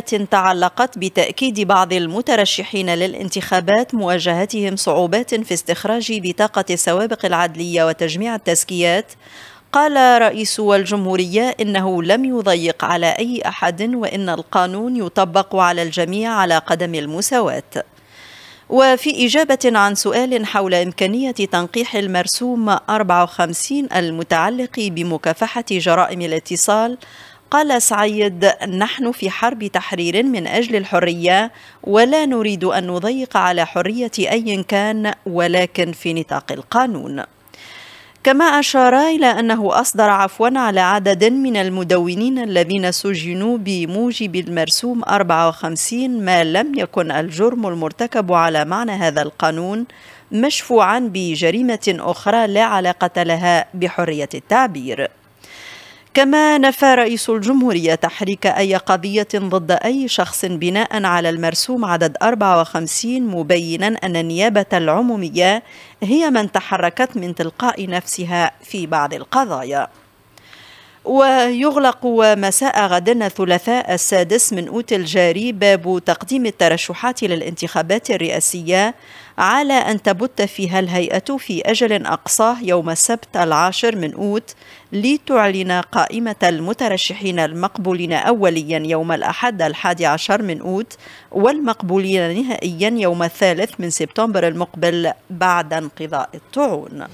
تعلقت بتأكيد بعض المترشحين للانتخابات مواجهتهم صعوبات في استخراج بطاقة السوابق العدلية وتجميع التزكيات قال رئيس الجمهورية إنه لم يضيق على أي أحد وإن القانون يطبق على الجميع على قدم المساواة وفي إجابة عن سؤال حول إمكانية تنقيح المرسوم 54 المتعلق بمكافحة جرائم الاتصال قال سعيد نحن في حرب تحرير من أجل الحرية ولا نريد أن نضيق على حرية أي كان ولكن في نطاق القانون كما أشار إلى أنه أصدر عفوا على عدد من المدونين الذين سجنوا بموجب المرسوم 54 ما لم يكن الجرم المرتكب على معنى هذا القانون مشفوعا بجريمة أخرى لا علاقة لها بحرية التعبير كما نفى رئيس الجمهورية تحريك أي قضية ضد أي شخص بناء على المرسوم عدد 54 مبينا أن النيابة العمومية هي من تحركت من تلقاء نفسها في بعض القضايا ويغلق مساء غد الثلاثاء السادس من أوت الجاري باب تقديم الترشحات للانتخابات الرئاسية على أن تبت فيها الهيئة في أجل أقصاه يوم السبت العاشر من أوت لتعلن قائمة المترشحين المقبولين أوليا يوم الأحد الحادي عشر من أوت والمقبولين نهائيا يوم الثالث من سبتمبر المقبل بعد انقضاء الطعون